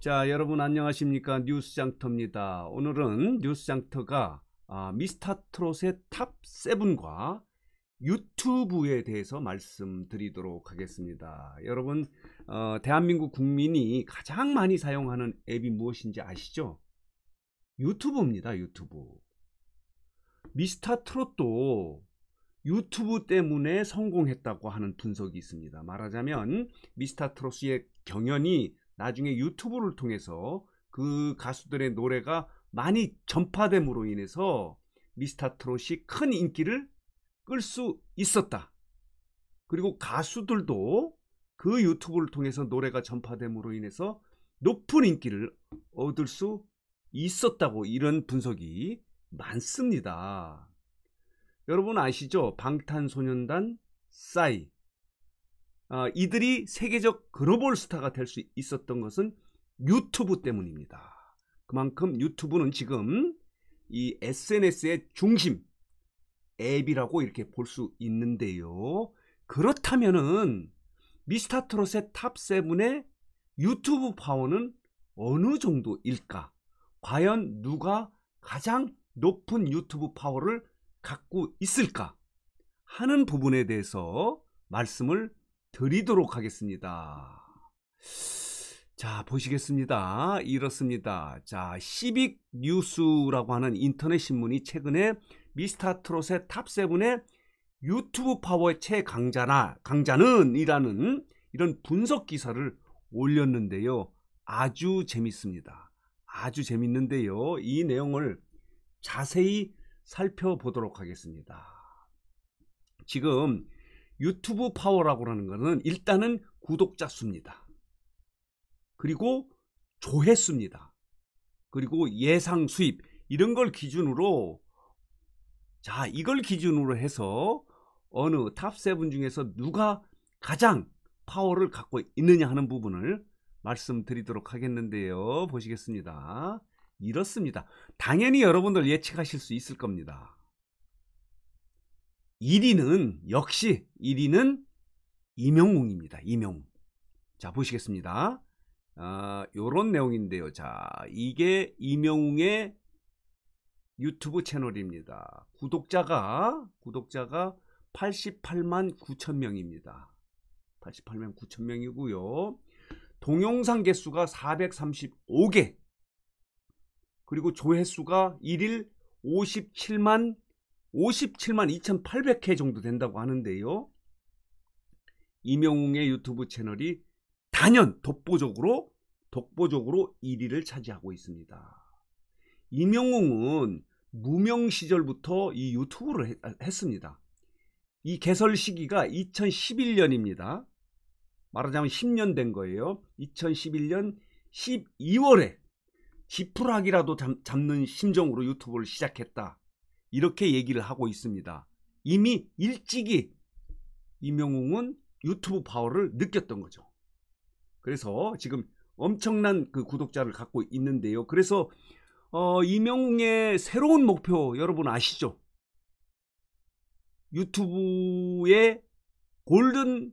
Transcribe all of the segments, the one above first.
자 여러분 안녕하십니까 뉴스장터입니다. 오늘은 뉴스장터가 아, 미스터트롯의 탑7과 유튜브에 대해서 말씀드리도록 하겠습니다. 여러분 어, 대한민국 국민이 가장 많이 사용하는 앱이 무엇인지 아시죠? 유튜브입니다. 유튜브. 미스터트롯도 유튜브 때문에 성공했다고 하는 분석이 있습니다. 말하자면 미스터트롯의 경연이 나중에 유튜브를 통해서 그 가수들의 노래가 많이 전파됨으로 인해서 미스터트롯이 큰 인기를 끌 수 있었다. 그리고 가수들도 그 유튜브를 통해서 노래가 전파됨으로 인해서 높은 인기를 얻을 수 있었다고 이런 분석이 많습니다. 여러분 아시죠? 방탄소년단 싸이 어, 이들이 세계적 글로벌 스타가 될 수 있었던 것은 유튜브 때문입니다. 그만큼 유튜브는 지금 이 SNS의 중심 앱이라고 이렇게 볼 수 있는데요. 그렇다면은 미스터 트롯의 탑7의 유튜브 파워는 어느 정도일까? 과연 누가 가장 높은 유튜브 파워를 갖고 있을까? 하는 부분에 대해서 말씀을 드리도록 하겠습니다. 자, 보시겠습니다. 이렇습니다. 자, 시빅 뉴스라고 하는 인터넷 신문이 최근에 미스터 트롯의 탑세븐의 유튜브 파워의 최강자나 강자는 이라는 이런 분석 기사를 올렸는데요. 아주 재밌습니다. 아주 재밌는데요. 이 내용을 자세히 살펴보도록 하겠습니다. 지금 유튜브 파워라고 하는 것은 일단은 구독자 수입니다. 그리고 조회수입니다. 그리고 예상 수입 이런 걸 기준으로 자 이걸 기준으로 해서 어느 탑 7 중에서 누가 가장 파워를 갖고 있느냐 하는 부분을 말씀드리도록 하겠는데요. 보시겠습니다. 이렇습니다. 당연히 여러분들 예측하실 수 있을 겁니다. 1위는 역시 1위는 이명웅입니다. 이명웅. 자 보시겠습니다. 아, 요런 내용인데요. 자 이게 이명웅의 유튜브 채널입니다. 구독자가 구독자가 88만 9천 명입니다. 88만 9천 명이고요. 동영상 개수가 435개 그리고 조회수가 1일 57만 57만 2,800회 정도 된다고 하는데요. 이명웅의 유튜브 채널이 단연 독보적으로 독보적으로 1위를 차지하고 있습니다. 이명웅은 무명 시절부터 이 유튜브를 아, 했습니다. 이 개설 시기가 2011년입니다. 말하자면 10년 된 거예요. 2011년 12월에 지푸라기라도 잡, 는 심정으로 유튜브를 시작했다. 이렇게 얘기를 하고 있습니다. 이미 일찍이 이명웅은 유튜브 파워를 느꼈던 거죠. 그래서 지금 엄청난 그 구독자를 갖고 있는데요. 그래서 어, 이명웅의 새로운 목표 여러분 아시죠? 유튜브의 골든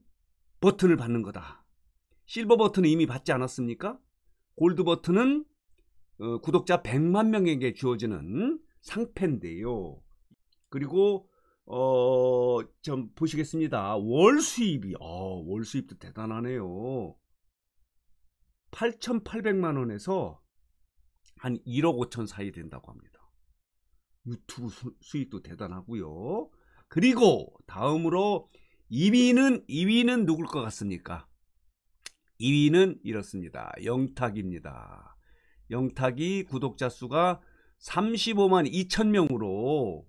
버튼을 받는 거다. 실버 버튼은 이미 받지 않았습니까? 골드 버튼은 어, 구독자 100만 명에게 주어지는 상패인데요. 그리고 어, 좀 보시겠습니다. 월 수입이 어, 월 수입도 대단하네요. 8,800만 원에서 한 1억 5천 사이 된다고 합니다. 유튜브 수, 익도 대단하고요. 그리고 다음으로 2위는 2위는 누굴 것 같습니까? 2위는 이렇습니다. 영탁입니다. 영탁이 구독자 수가 35만 2천 명으로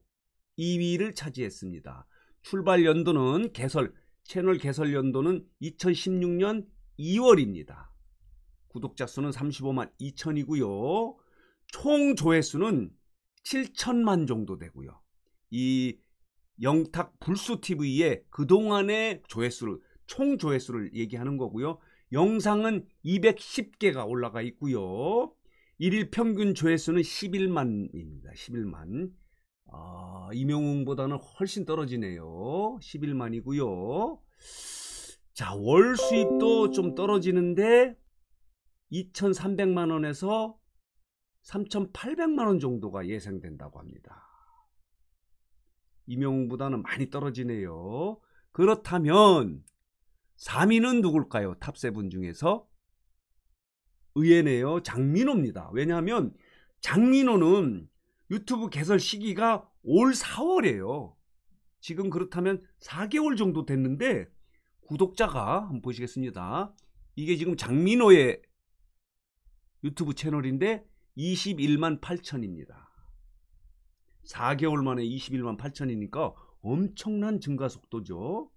2위를 차지했습니다. 출발 연도는 개설, 채널 개설 연도는 2016년 2월입니다. 구독자 수는 35만 2천이고요. 총 조회수는 7천만 정도 되고요. 이 영탁 불수TV의 그동안의 조회수를 총 조회수를 얘기하는 거고요. 영상은 210개가 올라가 있고요. 1일 평균 조회수는 11만입니다. 11만. 아, 이명웅보다는 훨씬 떨어지네요. 11만이고요. 자, 월 수입도 좀 떨어지는데 2,300만 원에서 3,800만 원 정도가 예상된다고 합니다. 이명웅보다는 많이 떨어지네요. 그렇다면 3위는 누굴까요? 탑세븐 중에서 의외네요. 장민호입니다. 왜냐하면 장민호는 유튜브 개설 시기가 올 4월이에요. 지금 그렇다면 4개월 정도 됐는데 구독자가 한번 보시겠습니다. 이게 지금 장민호의 유튜브 채널인데 21만 8천입니다. 4개월 만에 21만 8천이니까 엄청난 증가 속도죠.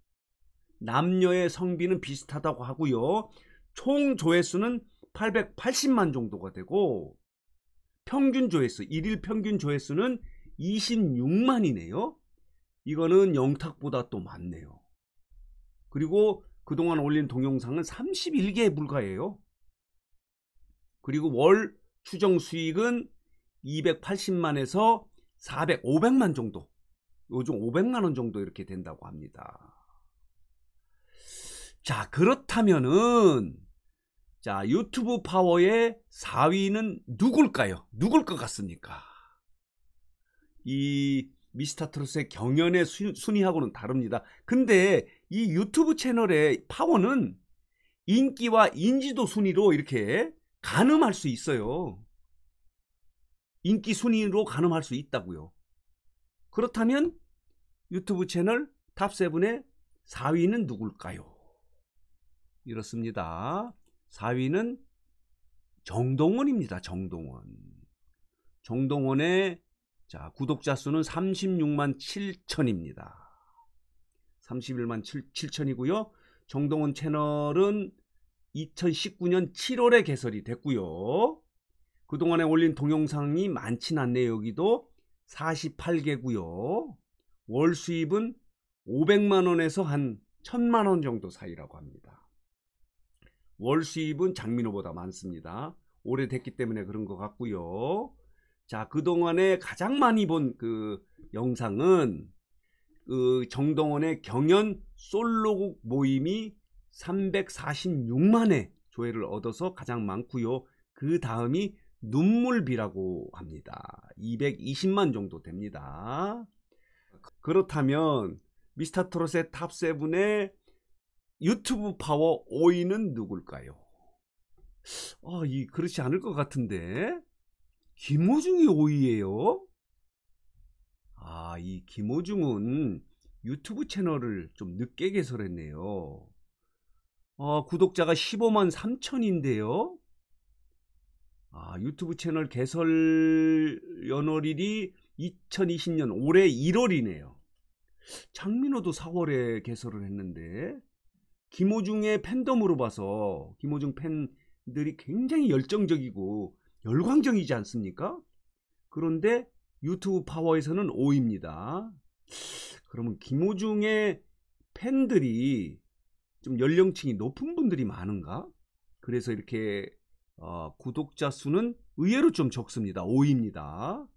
남녀의 성비는 비슷하다고 하고요. 총 조회수는 880만 정도가 되고 평균 조회수, 1일 평균 조회수는 26만이네요. 이거는 영탁보다 또 많네요. 그리고 그동안 올린 동영상은 31개에 불과해요. 그리고 월 추정 수익은 280만에서 400, 500만 정도. 요즘 500만 원 정도 이렇게 된다고 합니다. 자, 그렇다면은 자, 유튜브 파워의 4위는 누굴까요? 누굴 것 같습니까? 이 미스터 트롯의 경연의 순위하고는 다릅니다. 근데 이 유튜브 채널의 파워는 인기와 인지도 순위로 이렇게 가늠할 수 있어요. 인기 순위로 가늠할 수 있다고요. 그렇다면 유튜브 채널 탑7의 4위는 누굴까요? 이렇습니다. 4위는 정동원입니다. 정동원. 정동원의 자, 구독자 수는 36만 7천입니다. 31만 7, 7천이고요. 정동원 채널은 2019년 7월에 개설이 됐고요. 그동안에 올린 동영상이 많진 않네요. 여기도 48개고요. 월 수입은 500만 원에서 한 1000만 원 정도 사이라고 합니다. 월 수입은 장민호보다 많습니다. 오래됐기 때문에 그런 것 같고요. 자, 그동안에 가장 많이 본 그 영상은 그 정동원의 경연 솔로곡 모임이 346만의 조회를 얻어서 가장 많고요. 그 다음이 눈물비라고 합니다. 220만 정도 됩니다. 그렇다면 미스터트롯의 탑세븐의 유튜브 파워 5위는 누굴까요? 아, 이 그렇지 않을 것 같은데. 김호중이 5위예요. 아, 이 김호중은 유튜브 채널을 좀 늦게 개설했네요. 아, 구독자가 15만 3천인데요. 아, 유튜브 채널 개설 연월일이 2020년 올해 1월이네요. 장민호도 4월에 개설을 했는데 김호중의 팬덤으로 봐서 김호중 팬들이 굉장히 열정적이고 열광적이지 않습니까? 그런데 유튜브 파워에서는 5입니다. 그러면 김호중의 팬들이 좀 연령층이 높은 분들이 많은가? 그래서 이렇게 어, 구독자 수는 의외로 좀 적습니다. 5입니다.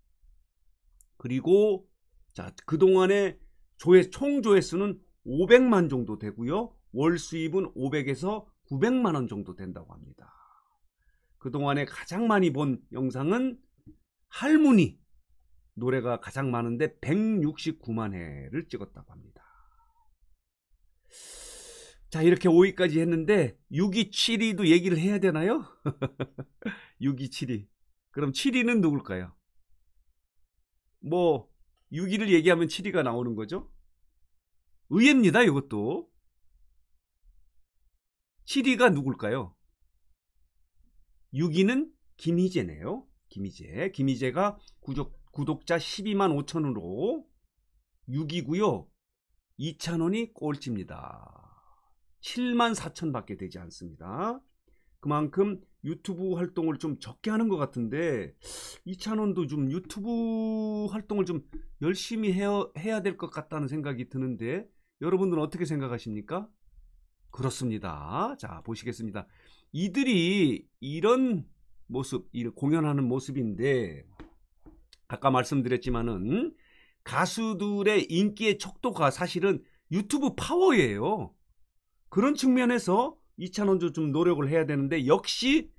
그리고 자 그동안에 조회, 총 조회수는 500만 정도 되고요. 월 수입은 500에서 900만 원 정도 된다고 합니다. 그동안에 가장 많이 본 영상은 할머니 노래가 가장 많은데 169만 회를 찍었다고 합니다. 자 이렇게 5위까지 했는데 6위, 7위도 얘기를 해야 되나요? 6위, 7위. 그럼 7위는 누굴까요? 뭐 6위를 얘기하면 7위가 나오는 거죠? 의외입니다 이것도. 7위가 누굴까요? 6위는 김희재네요. 김희재. 김희재가 구독, 구독자 12만 5천으로 6위고요. 이찬원이 꼴찌입니다. 7만 4천 밖에 되지 않습니다. 그만큼 유튜브 활동을 좀 적게 하는 것 같은데 이찬원도 좀 유튜브 활동을 좀 열심히 해야, 해야 될 것 같다는 생각이 드는데 여러분들은 어떻게 생각하십니까? 그렇습니다. 자, 보시겠습니다. 이들이 이런 모습, 공연하는 모습인데 아까 말씀드렸지만은 가수들의 인기의 척도가 사실은 유튜브 파워예요. 그런 측면에서 이찬원도 좀 노력을 해야 되는데 역시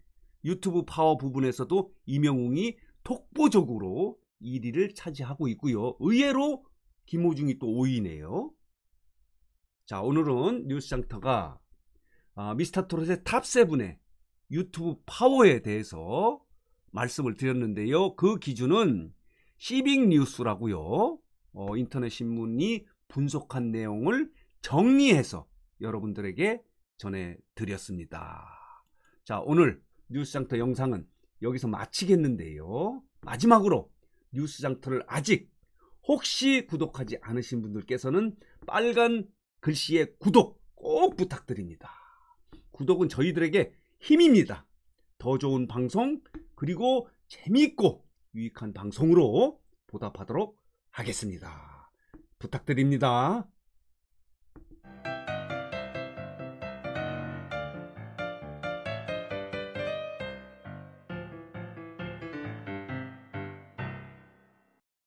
유튜브 파워 부분에서도 이명웅이 독보적으로 1위를 차지하고 있고요. 의외로 김호중이 또 5위네요. 자 오늘은 뉴스장터가 아, 미스터토롯의 탑세븐의 유튜브 파워에 대해서 말씀을 드렸는데요. 그 기준은 시빙 뉴스라고요. 어, 인터넷 신문이 분석한 내용을 정리해서 여러분들에게 전해드렸습니다. 자 오늘 뉴스장터 영상은 여기서 마치겠는데요. 마지막으로 뉴스장터를 아직 혹시 구독하지 않으신 분들께서는 빨간 글씨의 구독 꼭 부탁드립니다. 구독은 저희들에게 힘입니다. 더 좋은 방송 그리고 재미있고 유익한 방송으로 보답하도록 하겠습니다. 부탁드립니다.